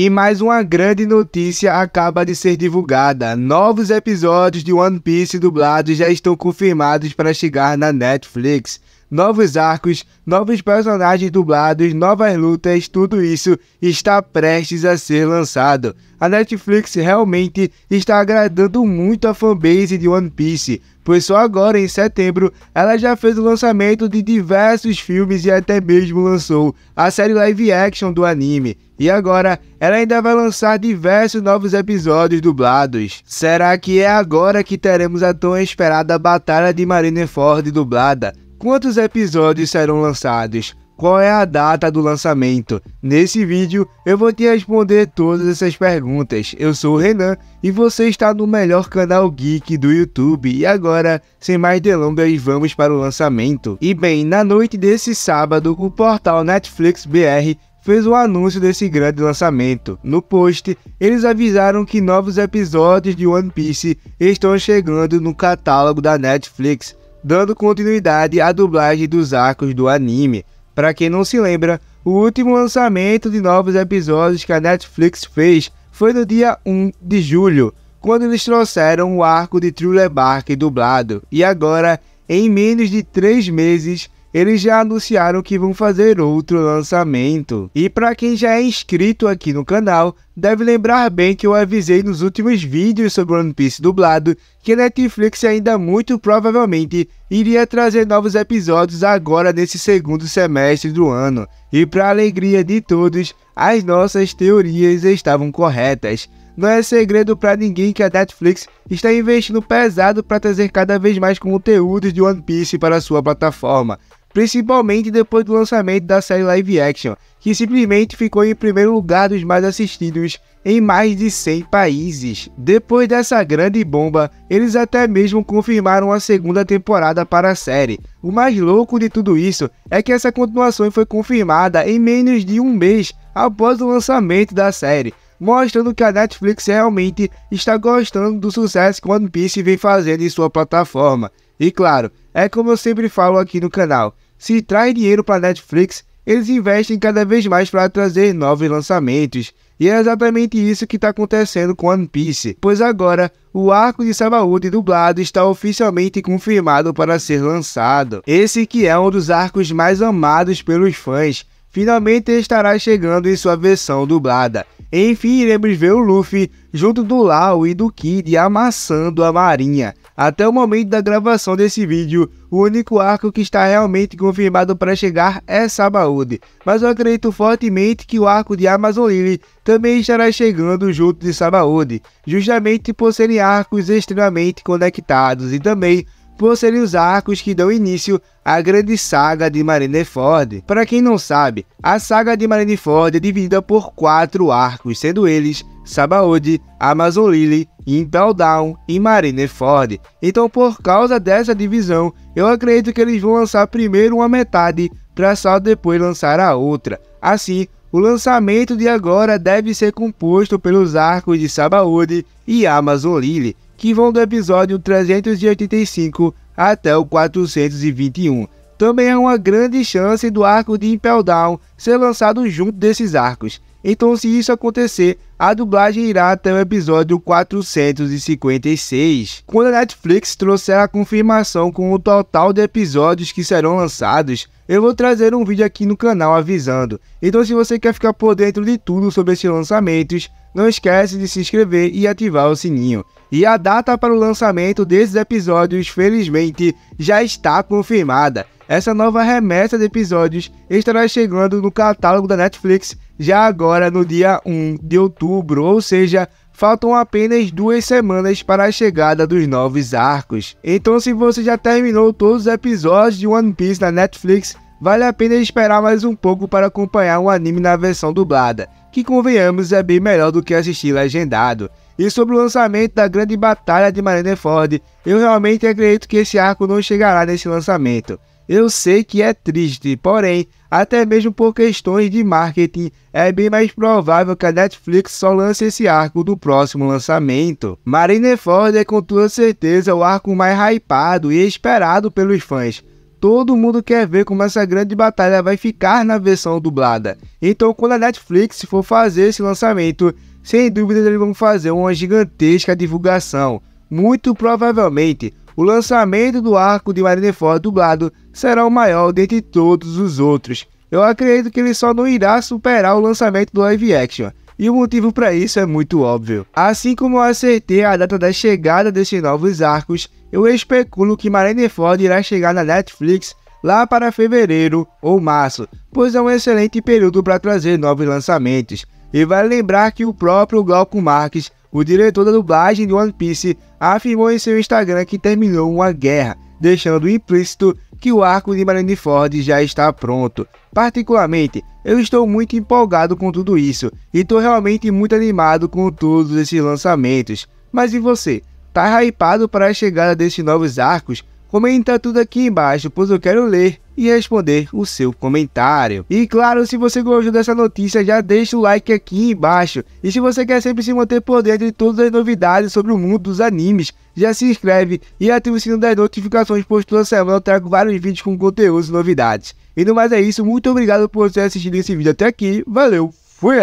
E mais uma grande notícia acaba de ser divulgada. Novos episódios de One Piece dublados já estão confirmados para chegar na Netflix novos arcos, novos personagens dublados, novas lutas, tudo isso está prestes a ser lançado. A Netflix realmente está agradando muito a fanbase de One Piece, pois só agora em setembro ela já fez o lançamento de diversos filmes e até mesmo lançou a série live action do anime. E agora ela ainda vai lançar diversos novos episódios dublados. Será que é agora que teremos a tão esperada Batalha de Marineford dublada? Quantos episódios serão lançados? Qual é a data do lançamento? Nesse vídeo eu vou te responder todas essas perguntas. Eu sou o Renan e você está no melhor canal geek do YouTube. E agora, sem mais delongas, vamos para o lançamento. E bem, na noite desse sábado, o portal Netflix BR fez o um anúncio desse grande lançamento. No post, eles avisaram que novos episódios de One Piece estão chegando no catálogo da Netflix dando continuidade à dublagem dos arcos do anime. Para quem não se lembra, o último lançamento de novos episódios que a Netflix fez foi no dia 1 de julho, quando eles trouxeram o arco de Thriller Bark dublado, e agora, em menos de três meses, eles já anunciaram que vão fazer outro lançamento. E para quem já é inscrito aqui no canal, deve lembrar bem que eu avisei nos últimos vídeos sobre One Piece dublado que a Netflix ainda muito provavelmente iria trazer novos episódios agora nesse segundo semestre do ano. E para alegria de todos, as nossas teorias estavam corretas. Não é segredo para ninguém que a Netflix está investindo pesado para trazer cada vez mais conteúdos de One Piece para sua plataforma principalmente depois do lançamento da série live action, que simplesmente ficou em primeiro lugar dos mais assistidos em mais de 100 países. Depois dessa grande bomba, eles até mesmo confirmaram a segunda temporada para a série. O mais louco de tudo isso é que essa continuação foi confirmada em menos de um mês após o lançamento da série, mostrando que a Netflix realmente está gostando do sucesso que One Piece vem fazendo em sua plataforma. E claro, é como eu sempre falo aqui no canal, se traz dinheiro para a Netflix, eles investem cada vez mais para trazer novos lançamentos. E é exatamente isso que está acontecendo com One Piece, pois agora o arco de Sabaody dublado está oficialmente confirmado para ser lançado. Esse que é um dos arcos mais amados pelos fãs, finalmente estará chegando em sua versão dublada. Enfim, iremos ver o Luffy junto do Lau e do Kid amassando a marinha. Até o momento da gravação desse vídeo, o único arco que está realmente confirmado para chegar é Sabaude. mas eu acredito fortemente que o arco de Amazon Lily também estará chegando junto de Sabaude, justamente por serem arcos extremamente conectados e também por serem os arcos que dão início à grande saga de Marineford. Para quem não sabe, a saga de Marineford é dividida por quatro arcos, sendo eles Sabaody, Amazon Lily, Impel Down e Marineford. Então, por causa dessa divisão, eu acredito que eles vão lançar primeiro uma metade para só depois lançar a outra. Assim, o lançamento de agora deve ser composto pelos arcos de Sabaody e Amazon Lily, que vão do episódio 385 até o 421. Também há uma grande chance do arco de Impel Down ser lançado junto desses arcos. Então, se isso acontecer, a dublagem irá até o episódio 456, quando a Netflix trouxer a confirmação com o total de episódios que serão lançados. Eu vou trazer um vídeo aqui no canal avisando. Então, se você quer ficar por dentro de tudo sobre esses lançamentos, não esquece de se inscrever e ativar o sininho. E a data para o lançamento desses episódios, felizmente, já está confirmada. Essa nova remessa de episódios estará chegando no catálogo da Netflix já agora no dia 1 de outubro, ou seja, faltam apenas duas semanas para a chegada dos novos arcos. Então, se você já terminou todos os episódios de One Piece na Netflix, vale a pena esperar mais um pouco para acompanhar o anime na versão dublada, que convenhamos é bem melhor do que assistir legendado. E sobre o lançamento da grande batalha de Marineford, eu realmente acredito que esse arco não chegará nesse lançamento. Eu sei que é triste, porém, até mesmo por questões de marketing, é bem mais provável que a Netflix só lance esse arco do próximo lançamento. Marineford é com toda certeza o arco mais hypado e esperado pelos fãs. Todo mundo quer ver como essa grande batalha vai ficar na versão dublada. Então, quando a Netflix for fazer esse lançamento, sem dúvida eles vão fazer uma gigantesca divulgação. Muito provavelmente, o lançamento do arco de Marineford dublado será o maior dentre todos os outros. Eu acredito que ele só não irá superar o lançamento do live action, e o motivo para isso é muito óbvio. Assim como eu acertei a data da chegada desses novos arcos, eu especulo que Marineford irá chegar na Netflix lá para fevereiro ou março, pois é um excelente período para trazer novos lançamentos. E vale lembrar que o próprio Glauco Marques o diretor da dublagem de One Piece afirmou em seu Instagram que terminou uma guerra, deixando implícito que o arco de Marineford já está pronto. Particularmente, eu estou muito empolgado com tudo isso e estou realmente muito animado com todos esses lançamentos. Mas e você? Tá hypado para a chegada desses novos arcos? Comenta tudo aqui embaixo, pois eu quero ler e responder o seu comentário. E claro, se você gostou dessa notícia, já deixa o like aqui embaixo. E se você quer sempre se manter por dentro de todas as novidades sobre o mundo dos animes, já se inscreve e ativa o sino das notificações, pois toda semana eu trago vários vídeos com conteúdos e novidades. E no mais é isso, muito obrigado por ter assistido esse vídeo até aqui, valeu, fui!